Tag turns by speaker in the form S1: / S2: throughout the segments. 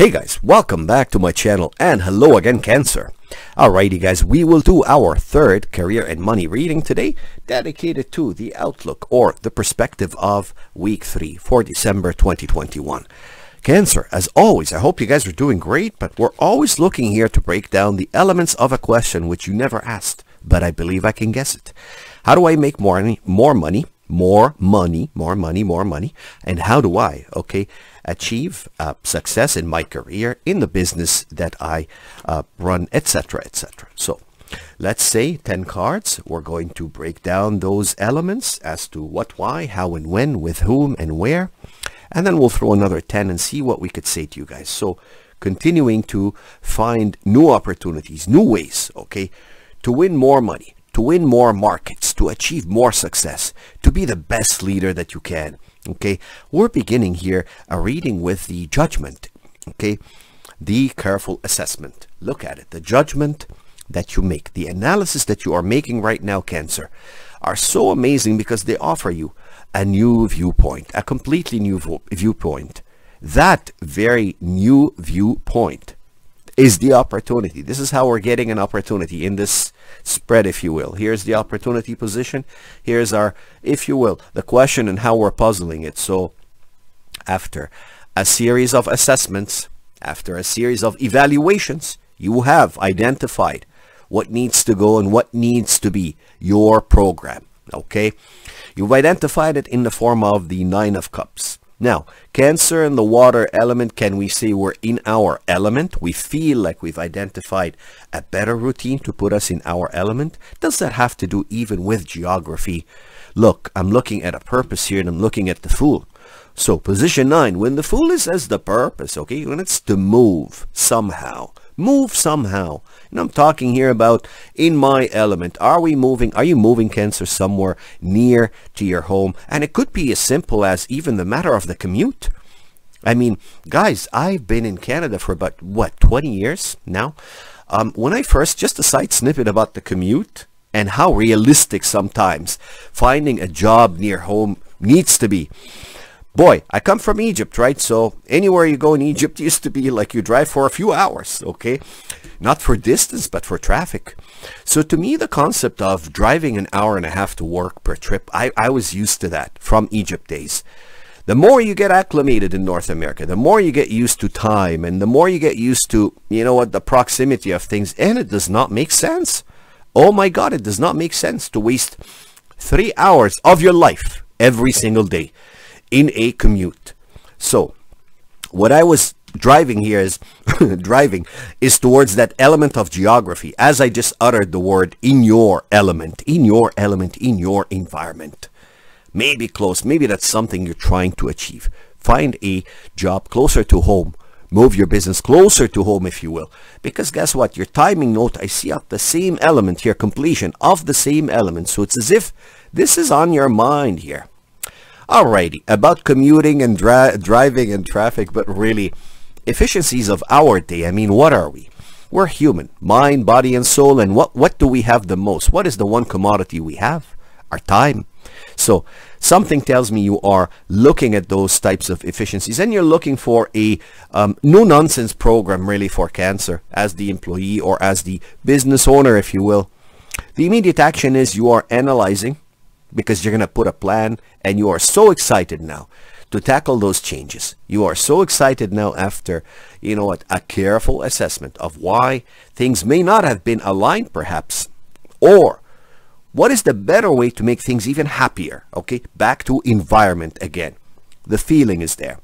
S1: Hey guys, welcome back to my channel and hello again Cancer. Alrighty guys, we will do our third career and money reading today dedicated to the outlook or the perspective of week 3 for December 2021. Cancer, as always, I hope you guys are doing great, but we're always looking here to break down the elements of a question which you never asked, but I believe I can guess it. How do I make more money, more money more money, more money, more money. And how do I, okay, achieve uh, success in my career, in the business that I uh, run, etc., etc. So let's say 10 cards. We're going to break down those elements as to what, why, how, and when, with whom, and where. And then we'll throw another 10 and see what we could say to you guys. So continuing to find new opportunities, new ways, okay, to win more money to win more markets, to achieve more success, to be the best leader that you can. Okay, we're beginning here a reading with the judgment. Okay, the careful assessment. Look at it. The judgment that you make, the analysis that you are making right now, Cancer, are so amazing because they offer you a new viewpoint, a completely new viewpoint. That very new viewpoint is the opportunity. This is how we're getting an opportunity in this spread, if you will. Here's the opportunity position. Here's our, if you will, the question and how we're puzzling it. So after a series of assessments, after a series of evaluations, you have identified what needs to go and what needs to be your program. Okay? You've identified it in the form of the Nine of Cups. Now, Cancer and the water element, can we say we're in our element? We feel like we've identified a better routine to put us in our element. Does that have to do even with geography? Look, I'm looking at a purpose here and I'm looking at the fool. So position 9, when the fool is as the purpose, okay, when it's to move somehow, Move somehow. And I'm talking here about in my element. Are we moving? Are you moving cancer somewhere near to your home? And it could be as simple as even the matter of the commute. I mean, guys, I've been in Canada for about, what, 20 years now? Um, when I first, just a side snippet about the commute and how realistic sometimes finding a job near home needs to be boy, I come from Egypt, right? So anywhere you go in Egypt used to be like you drive for a few hours, okay? Not for distance, but for traffic. So to me, the concept of driving an hour and a half to work per trip, I, I was used to that from Egypt days. The more you get acclimated in North America, the more you get used to time and the more you get used to, you know what, the proximity of things. And it does not make sense. Oh my God, it does not make sense to waste three hours of your life every single day in a commute. So what I was driving here is driving is towards that element of geography as I just uttered the word in your element, in your element, in your environment. Maybe close, maybe that's something you're trying to achieve. Find a job closer to home. Move your business closer to home, if you will. Because guess what? Your timing note, I see up the same element here, completion of the same element. So it's as if this is on your mind here. Alrighty, about commuting and driving and traffic, but really, efficiencies of our day, I mean, what are we? We're human, mind, body, and soul, and what, what do we have the most? What is the one commodity we have? Our time. So something tells me you are looking at those types of efficiencies and you're looking for a um, no-nonsense program really for cancer as the employee or as the business owner, if you will. The immediate action is you are analyzing because you're going to put a plan and you are so excited now to tackle those changes. You are so excited now after, you know what, a careful assessment of why things may not have been aligned perhaps or what is the better way to make things even happier? Okay, back to environment again. The feeling is there.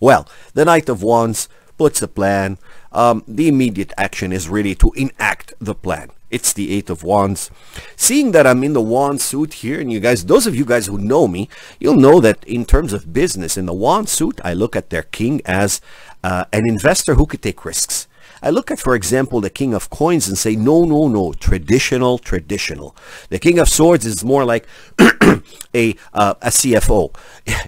S1: Well, the Knight of Wands puts a plan, um, the immediate action is really to enact the plan. It's the Eight of Wands. Seeing that I'm in the wand suit here, and you guys, those of you guys who know me, you'll know that in terms of business, in the wand suit, I look at their king as uh, an investor who could take risks. I look at, for example, the King of Coins and say, no, no, no, traditional, traditional. The King of Swords is more like a, uh, a CFO.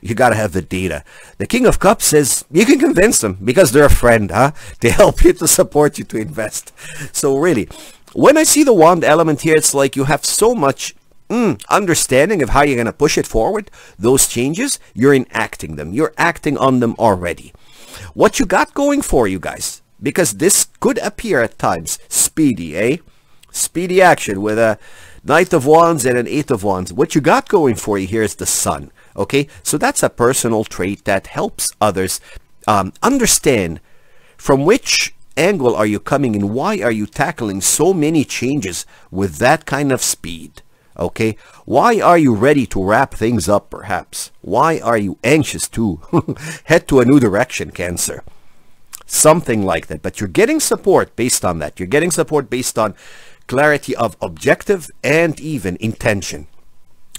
S1: you got to have the data. The King of Cups says, you can convince them because they're a friend, huh? They help you to support you to invest. So really, when I see the wand element here, it's like you have so much Mm, understanding of how you're going to push it forward, those changes, you're enacting them. You're acting on them already. What you got going for you guys because this could appear at times speedy, eh? Speedy action with a Knight of Wands and an Eight of Wands. What you got going for you here is the Sun, okay? So that's a personal trait that helps others um, understand from which angle are you coming and why are you tackling so many changes with that kind of speed? Okay, why are you ready to wrap things up perhaps? Why are you anxious to head to a new direction, Cancer? something like that. But you're getting support based on that. You're getting support based on clarity of objective and even intention.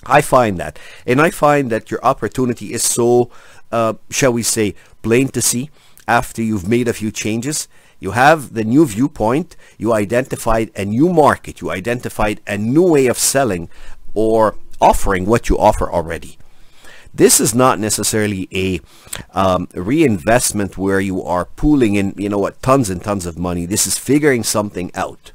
S1: I find that. And I find that your opportunity is so, uh, shall we say, plain to see after you've made a few changes. You have the new viewpoint, you identified a new market, you identified a new way of selling or offering what you offer already. This is not necessarily a um, reinvestment where you are pooling in, you know what, tons and tons of money. This is figuring something out.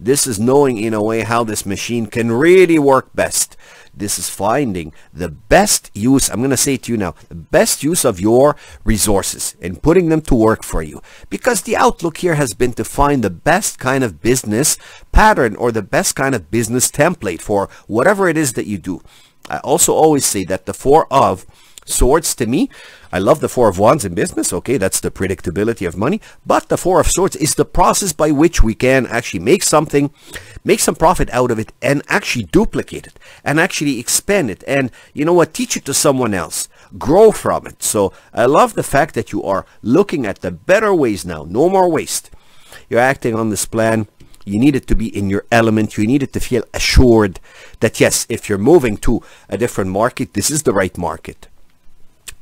S1: This is knowing in a way how this machine can really work best. This is finding the best use, I'm going to say to you now, the best use of your resources and putting them to work for you. Because the outlook here has been to find the best kind of business pattern or the best kind of business template for whatever it is that you do. I also always say that the four of swords to me, I love the four of wands in business. Okay, that's the predictability of money. But the four of swords is the process by which we can actually make something, make some profit out of it and actually duplicate it and actually expand it. And you know what? Teach it to someone else grow from it. So I love the fact that you are looking at the better ways now, no more waste. You're acting on this plan you needed to be in your element. You needed to feel assured that, yes, if you're moving to a different market, this is the right market.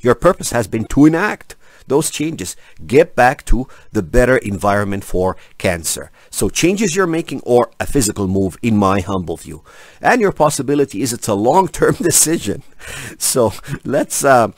S1: Your purpose has been to enact those changes. Get back to the better environment for cancer. So changes you're making or a physical move in my humble view. And your possibility is it's a long-term decision. So let's, uh,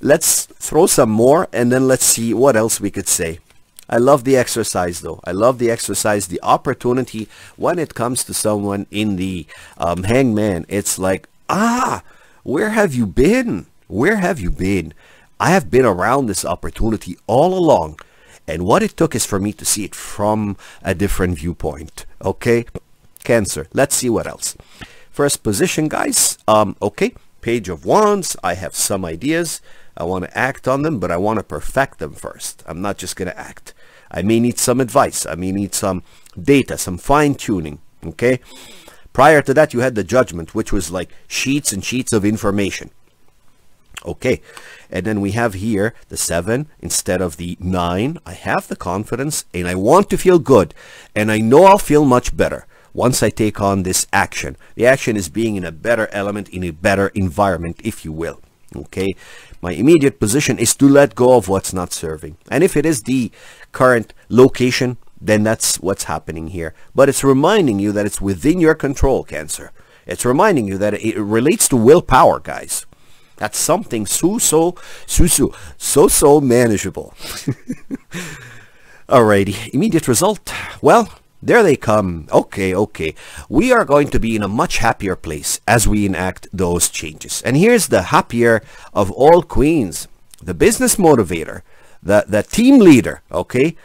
S1: let's throw some more and then let's see what else we could say. I love the exercise though. I love the exercise, the opportunity when it comes to someone in the um, hangman. It's like, ah, where have you been? Where have you been? I have been around this opportunity all along. And what it took is for me to see it from a different viewpoint. Okay, Cancer. Let's see what else. First position, guys. Um, okay, Page of Wands. I have some ideas. I want to act on them, but I want to perfect them first. I'm not just going to act. I may need some advice. I may need some data, some fine tuning. Okay. Prior to that, you had the judgment, which was like sheets and sheets of information. Okay. And then we have here the seven instead of the nine. I have the confidence and I want to feel good and I know I'll feel much better once I take on this action. The action is being in a better element, in a better environment, if you will okay my immediate position is to let go of what's not serving and if it is the current location then that's what's happening here but it's reminding you that it's within your control cancer it's reminding you that it relates to willpower guys that's something so so so so so so manageable alrighty immediate result well there they come. Okay, okay. We are going to be in a much happier place as we enact those changes. And here's the happier of all queens, the business motivator, the, the team leader, okay?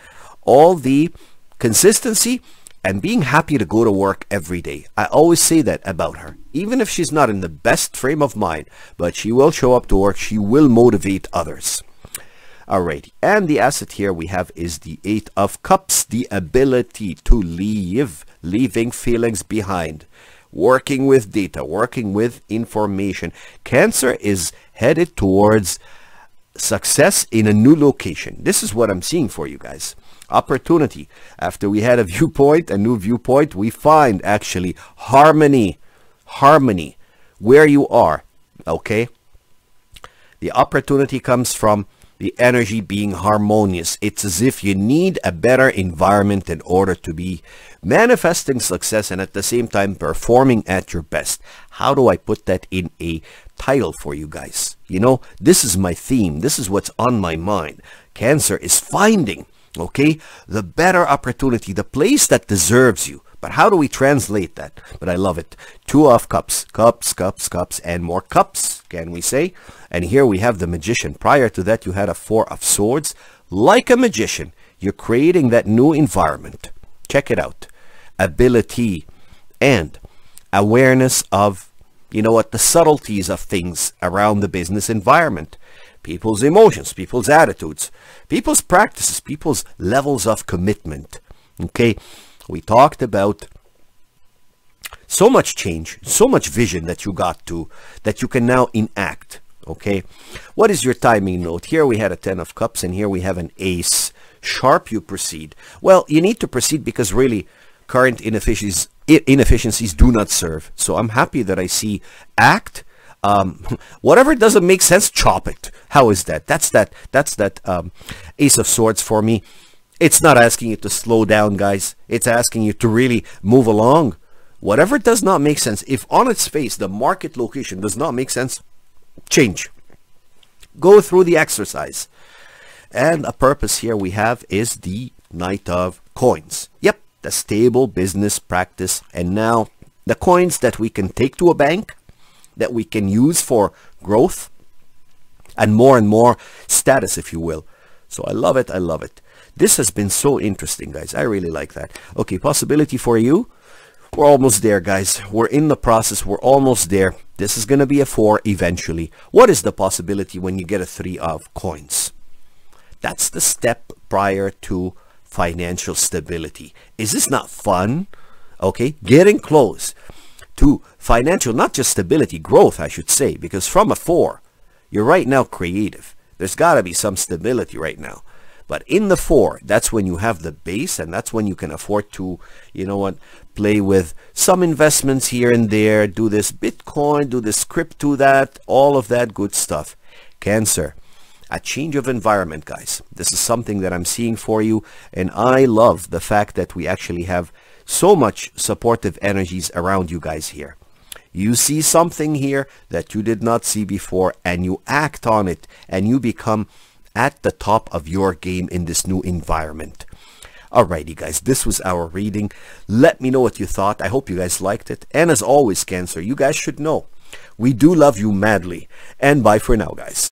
S1: All the consistency and being happy to go to work every day. I always say that about her. Even if she's not in the best frame of mind, but she will show up to work, she will motivate others. Alrighty, and the asset here we have is the Eight of Cups, the ability to leave, leaving feelings behind, working with data, working with information. Cancer is headed towards success in a new location. This is what I'm seeing for you guys. Opportunity. After we had a viewpoint, a new viewpoint, we find actually harmony, harmony where you are. Okay. The opportunity comes from the energy being harmonious. It's as if you need a better environment in order to be manifesting success and at the same time performing at your best. How do I put that in a title for you guys? You know, this is my theme. This is what's on my mind. Cancer is finding, okay, the better opportunity, the place that deserves you but how do we translate that? But I love it. Two of cups, cups, cups, cups, and more cups, can we say? And here we have the magician. Prior to that, you had a four of swords. Like a magician, you're creating that new environment. Check it out. Ability and awareness of, you know what, the subtleties of things around the business environment people's emotions, people's attitudes, people's practices, people's levels of commitment. Okay, we talked about so much change, so much vision that you got to that you can now enact. Okay, what is your timing note? Here we had a 10 of cups and here we have an ace. Sharp, you proceed. Well, you need to proceed because really current inefficiencies, inefficiencies do not serve. So I'm happy that I see act. Um, whatever doesn't make sense, chop it. How is that? That's that. That's that um, ace of swords for me. It's not asking you to slow down, guys. It's asking you to really move along. Whatever does not make sense, if on its face the market location does not make sense, change. Go through the exercise. And a purpose here we have is the Knight of Coins. Yep, the stable business practice. And now the coins that we can take to a bank, that we can use for growth, and more and more status, if you will. So I love it. I love it. This has been so interesting, guys. I really like that. Okay, possibility for you. We're almost there, guys. We're in the process. We're almost there. This is going to be a 4 eventually. What is the possibility when you get a 3 of coins? That's the step prior to financial stability. Is this not fun? Okay, getting close to financial, not just stability, growth, I should say, because from a four, you're right now creative. There's got to be some stability right now. But in the four, that's when you have the base and that's when you can afford to, you know what, play with some investments here and there, do this Bitcoin, do this crypto, that, all of that good stuff. Cancer, a change of environment, guys. This is something that I'm seeing for you. And I love the fact that we actually have so much supportive energies around you guys here. You see something here that you did not see before and you act on it and you become at the top of your game in this new environment. Alrighty guys, this was our reading. Let me know what you thought. I hope you guys liked it. And as always, Cancer, you guys should know, we do love you madly. And bye for now, guys.